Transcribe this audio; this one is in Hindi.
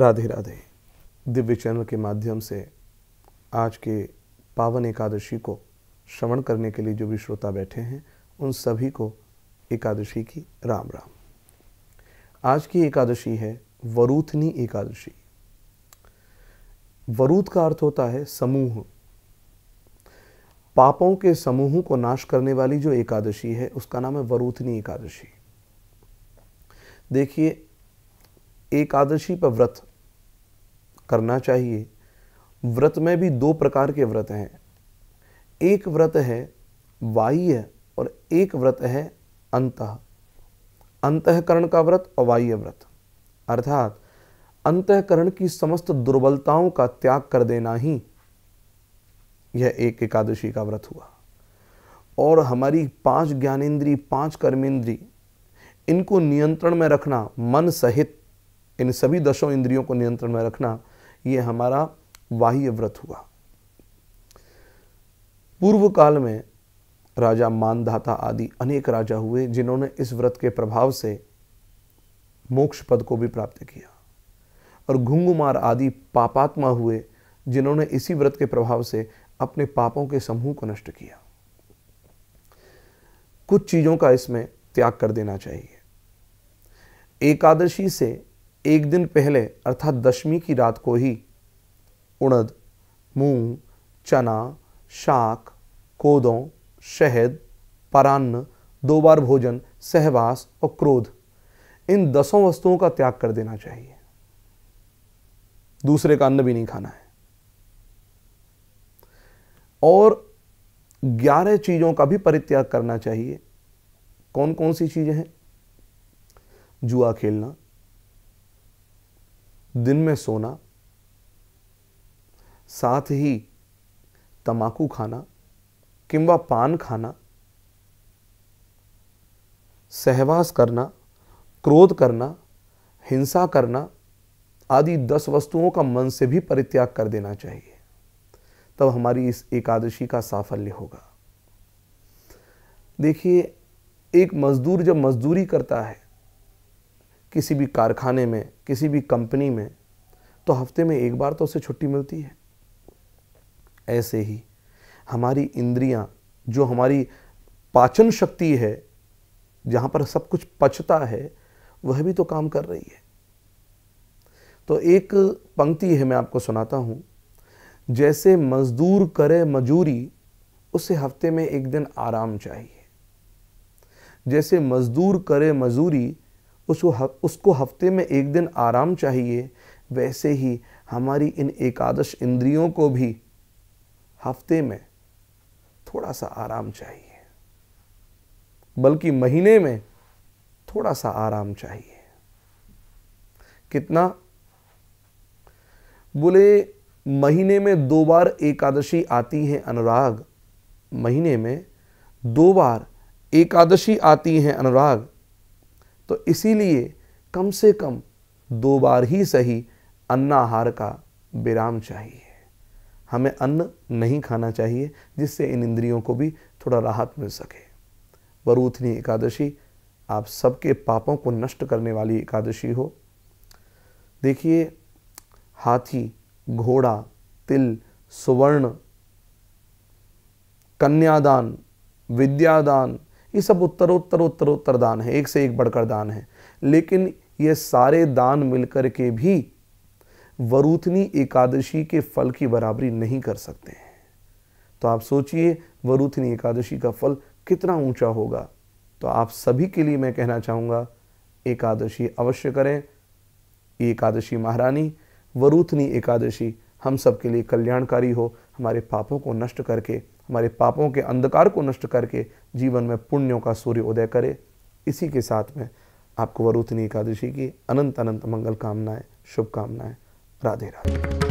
राधे राधे दिव्य चैनल के माध्यम से आज के पावन एकादशी को श्रवण करने के लिए जो भी श्रोता बैठे हैं उन सभी को एकादशी की राम राम आज की एकादशी है वरूथनी एकादशी वरूथ का अर्थ होता है समूह पापों के समूह को नाश करने वाली जो एकादशी है उसका नाम है वरूथनी एकादशी देखिए एकादशी पर व्रत करना चाहिए व्रत में भी दो प्रकार के व्रत हैं एक व्रत है वाह्य और एक व्रत है अंत अंतकरण का व्रत और वाह्य व्रत अर्थात अंतकरण की समस्त दुर्बलताओं का त्याग कर देना ही यह एक एकादशी का व्रत हुआ और हमारी पांच ज्ञानेन्द्री पांच कर्मेंद्री इनको नियंत्रण में रखना मन सहित इन सभी दशों इंद्रियों को नियंत्रण में रखना ये हमारा बाह्य व्रत हुआ पूर्व काल में राजा मानधाता आदि अनेक राजा हुए जिन्होंने इस व्रत के प्रभाव से मोक्ष पद को भी प्राप्त किया और घुंगुमार आदि पापात्मा हुए जिन्होंने इसी व्रत के प्रभाव से अपने पापों के समूह को नष्ट किया कुछ चीज़ों का इसमें त्याग कर देना चाहिए एकादशी से एक दिन पहले अर्थात दशमी की रात को ही उड़द मूंग चना शाक कोदों शहद परान्न दो बार भोजन सहवास और क्रोध इन दसों वस्तुओं का त्याग कर देना चाहिए दूसरे का अन्न भी नहीं खाना है और ग्यारह चीज़ों का भी परित्याग करना चाहिए कौन कौन सी चीज़ें हैं जुआ खेलना दिन में सोना साथ ही तमाकू खाना किंवा पान खाना सहवास करना क्रोध करना हिंसा करना आदि दस वस्तुओं का मन से भी परित्याग कर देना चाहिए तब हमारी इस एकादशी का साफल्य होगा देखिए एक मजदूर जब मजदूरी करता है किसी भी कारखाने में किसी भी कंपनी में तो हफ्ते में एक बार तो उसे छुट्टी मिलती है ऐसे ही हमारी इंद्रियां जो हमारी पाचन शक्ति है जहां पर सब कुछ पचता है वह भी तो काम कर रही है तो एक पंक्ति है मैं आपको सुनाता हूँ जैसे मजदूर करे मजूरी उसे हफ्ते में एक दिन आराम चाहिए जैसे मजदूर करे मजूरी उसको उसको हफ्ते में एक दिन आराम चाहिए वैसे ही हमारी इन एकादश इंद्रियों को भी हफ्ते में थोड़ा सा आराम चाहिए बल्कि महीने में थोड़ा सा आराम चाहिए कितना बोले महीने में दो बार एकादशी आती है अनुराग महीने में दो बार एकादशी आती है अनुराग तो इसीलिए कम से कम दो बार ही सही अन्नाहार का विराम चाहिए हमें अन्न नहीं खाना चाहिए जिससे इन इंद्रियों को भी थोड़ा राहत मिल सके वरूथनी एकादशी आप सबके पापों को नष्ट करने वाली एकादशी हो देखिए हाथी घोड़ा तिल सुवर्ण कन्यादान विद्यादान ये सब उत्तर उत्तर उत्तरोत्तर दान है एक से एक बढ़कर दान है लेकिन ये सारे दान मिलकर के भी वरूथनी एकादशी के फल की बराबरी नहीं कर सकते हैं तो आप सोचिए वरूथनी एकादशी का फल कितना ऊंचा होगा तो आप सभी के लिए मैं कहना चाहूँगा एकादशी अवश्य करें एकादशी महारानी वरूथनी एकादशी हम सबके लिए कल्याणकारी हो हमारे पापों को नष्ट करके हमारे पापों के अंधकार को नष्ट करके जीवन में पुण्यों का सूर्य उदय करे इसी के साथ में आपको वरुथनी एकादशी की अनंत अनंत मंगल कामनाएं शुभकामनाएं राधे राधे